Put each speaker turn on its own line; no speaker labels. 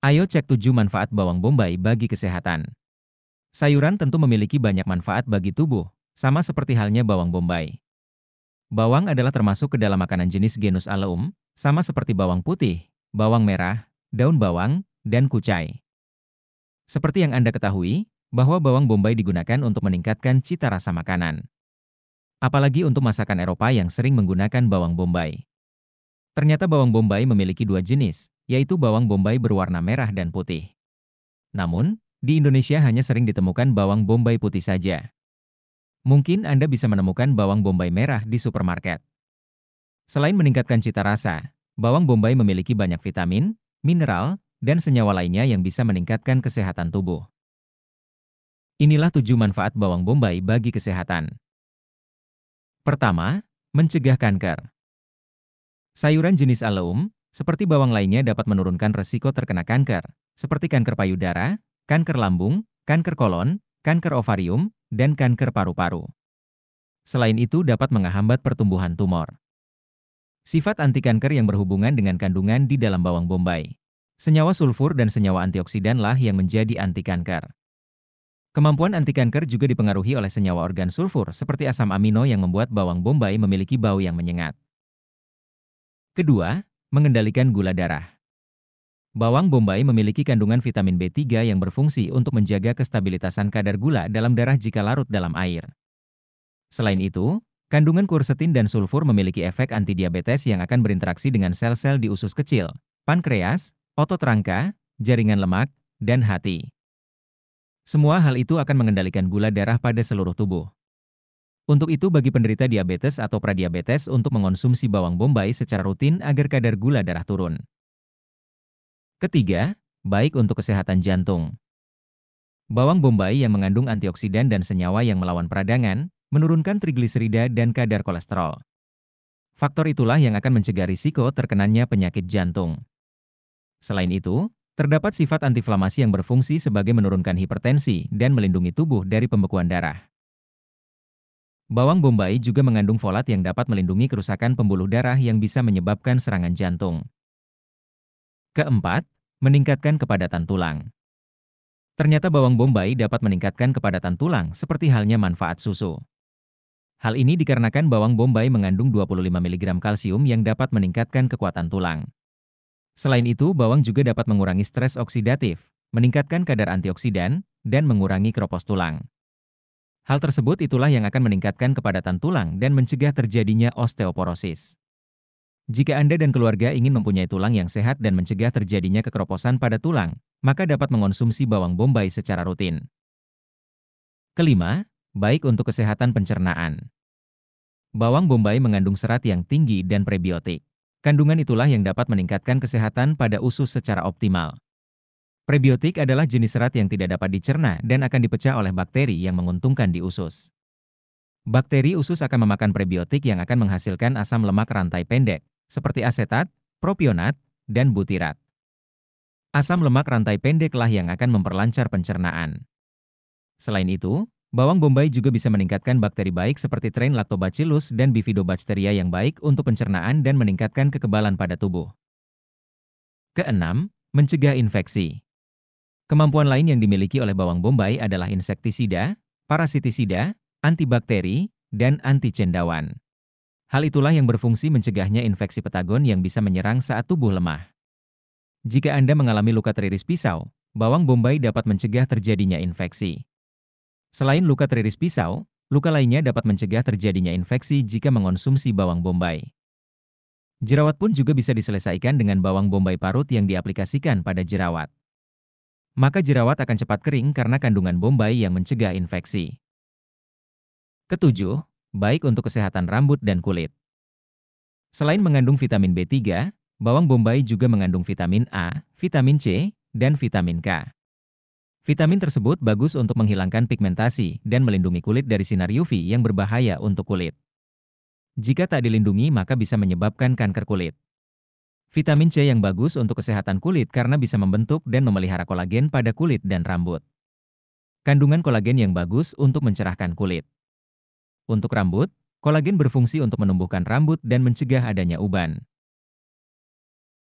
Ayo cek 7 manfaat bawang bombay bagi kesehatan. Sayuran tentu memiliki banyak manfaat bagi tubuh, sama seperti halnya bawang bombay. Bawang adalah termasuk ke dalam makanan jenis genus alaum, sama seperti bawang putih, bawang merah, daun bawang, dan kucai. Seperti yang Anda ketahui, bahwa bawang bombay digunakan untuk meningkatkan cita rasa makanan. Apalagi untuk masakan Eropa yang sering menggunakan bawang bombay. Ternyata bawang bombay memiliki dua jenis, yaitu bawang bombay berwarna merah dan putih. Namun, di Indonesia hanya sering ditemukan bawang bombay putih saja. Mungkin Anda bisa menemukan bawang bombay merah di supermarket. Selain meningkatkan cita rasa, bawang bombay memiliki banyak vitamin, mineral, dan senyawa lainnya yang bisa meningkatkan kesehatan tubuh. Inilah tujuh manfaat bawang bombay bagi kesehatan. Pertama, mencegah kanker. Sayuran jenis alum, seperti bawang lainnya dapat menurunkan resiko terkena kanker, seperti kanker payudara, kanker lambung, kanker kolon, kanker ovarium, dan kanker paru-paru. Selain itu dapat menghambat pertumbuhan tumor. Sifat antikanker yang berhubungan dengan kandungan di dalam bawang bombay. Senyawa sulfur dan senyawa antioksidanlah yang menjadi antikanker. Kemampuan antikanker juga dipengaruhi oleh senyawa organ sulfur seperti asam amino yang membuat bawang bombay memiliki bau yang menyengat. Kedua, mengendalikan gula darah. Bawang bombay memiliki kandungan vitamin B3 yang berfungsi untuk menjaga kestabilitasan kadar gula dalam darah jika larut dalam air. Selain itu, kandungan kursetin dan sulfur memiliki efek antidiabetes yang akan berinteraksi dengan sel-sel di usus kecil, pankreas, otot rangka, jaringan lemak, dan hati. Semua hal itu akan mengendalikan gula darah pada seluruh tubuh. Untuk itu bagi penderita diabetes atau pradiabetes untuk mengonsumsi bawang bombay secara rutin agar kadar gula darah turun. Ketiga, baik untuk kesehatan jantung. Bawang bombay yang mengandung antioksidan dan senyawa yang melawan peradangan, menurunkan trigliserida dan kadar kolesterol. Faktor itulah yang akan mencegah risiko terkenanya penyakit jantung. Selain itu, terdapat sifat antiinflamasi yang berfungsi sebagai menurunkan hipertensi dan melindungi tubuh dari pembekuan darah. Bawang bombay juga mengandung folat yang dapat melindungi kerusakan pembuluh darah yang bisa menyebabkan serangan jantung. Keempat, meningkatkan kepadatan tulang. Ternyata bawang bombay dapat meningkatkan kepadatan tulang seperti halnya manfaat susu. Hal ini dikarenakan bawang bombay mengandung 25 mg kalsium yang dapat meningkatkan kekuatan tulang. Selain itu, bawang juga dapat mengurangi stres oksidatif, meningkatkan kadar antioksidan, dan mengurangi keropos tulang. Hal tersebut itulah yang akan meningkatkan kepadatan tulang dan mencegah terjadinya osteoporosis. Jika Anda dan keluarga ingin mempunyai tulang yang sehat dan mencegah terjadinya kekeroposan pada tulang, maka dapat mengonsumsi bawang bombay secara rutin. Kelima, baik untuk kesehatan pencernaan. Bawang bombay mengandung serat yang tinggi dan prebiotik. Kandungan itulah yang dapat meningkatkan kesehatan pada usus secara optimal. Prebiotik adalah jenis serat yang tidak dapat dicerna dan akan dipecah oleh bakteri yang menguntungkan di usus. Bakteri usus akan memakan prebiotik yang akan menghasilkan asam lemak rantai pendek, seperti asetat, propionat, dan butirat. Asam lemak rantai pendeklah yang akan memperlancar pencernaan. Selain itu, bawang bombay juga bisa meningkatkan bakteri baik seperti tren lactobacillus dan bifidobacteria yang baik untuk pencernaan dan meningkatkan kekebalan pada tubuh. Keenam, mencegah infeksi. Kemampuan lain yang dimiliki oleh bawang bombay adalah insektisida, parasitisida, antibakteri, dan anti cendawan. Hal itulah yang berfungsi mencegahnya infeksi petagon yang bisa menyerang saat tubuh lemah. Jika Anda mengalami luka teriris pisau, bawang bombay dapat mencegah terjadinya infeksi. Selain luka teriris pisau, luka lainnya dapat mencegah terjadinya infeksi jika mengonsumsi bawang bombay. Jerawat pun juga bisa diselesaikan dengan bawang bombay parut yang diaplikasikan pada jerawat maka jerawat akan cepat kering karena kandungan bombay yang mencegah infeksi. Ketujuh, baik untuk kesehatan rambut dan kulit. Selain mengandung vitamin B3, bawang bombay juga mengandung vitamin A, vitamin C, dan vitamin K. Vitamin tersebut bagus untuk menghilangkan pigmentasi dan melindungi kulit dari sinar UV yang berbahaya untuk kulit. Jika tak dilindungi maka bisa menyebabkan kanker kulit. Vitamin C yang bagus untuk kesehatan kulit karena bisa membentuk dan memelihara kolagen pada kulit dan rambut. Kandungan kolagen yang bagus untuk mencerahkan kulit. Untuk rambut, kolagen berfungsi untuk menumbuhkan rambut dan mencegah adanya uban.